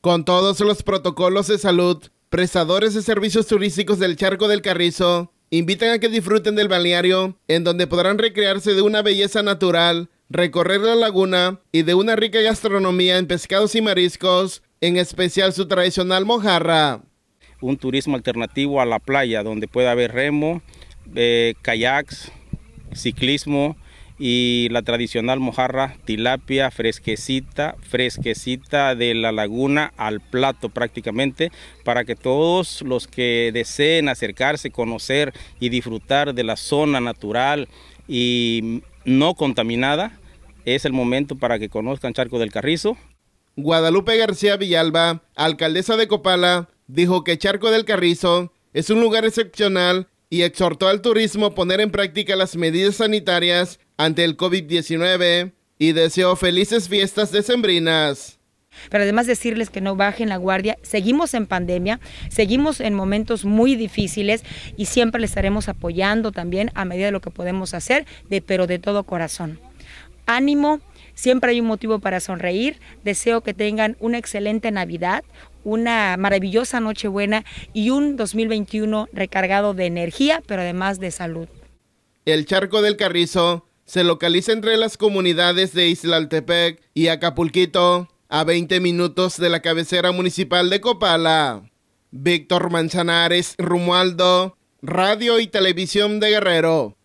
Con todos los protocolos de salud, prestadores de servicios turísticos del Charco del Carrizo invitan a que disfruten del balneario, en donde podrán recrearse de una belleza natural, recorrer la laguna y de una rica gastronomía en pescados y mariscos, en especial su tradicional mojarra. Un turismo alternativo a la playa, donde pueda haber remo, eh, kayaks, ciclismo, y la tradicional mojarra tilapia fresquecita, fresquecita de la laguna al plato prácticamente, para que todos los que deseen acercarse, conocer y disfrutar de la zona natural y no contaminada, es el momento para que conozcan Charco del Carrizo. Guadalupe García Villalba, alcaldesa de Copala, dijo que Charco del Carrizo es un lugar excepcional y exhortó al turismo a poner en práctica las medidas sanitarias ante el COVID-19 y deseó felices fiestas decembrinas pero además decirles que no bajen la guardia. Seguimos en pandemia, seguimos en momentos muy difíciles y siempre les estaremos apoyando también a medida de lo que podemos hacer, de, pero de todo corazón. Ánimo, Siempre hay un motivo para sonreír. Deseo que tengan una excelente Navidad, una maravillosa Nochebuena y un 2021 recargado de energía, pero además de salud. El Charco del Carrizo se localiza entre las comunidades de Islaltepec y Acapulquito, a 20 minutos de la cabecera municipal de Copala. Víctor Manzanares Rumualdo, Radio y Televisión de Guerrero.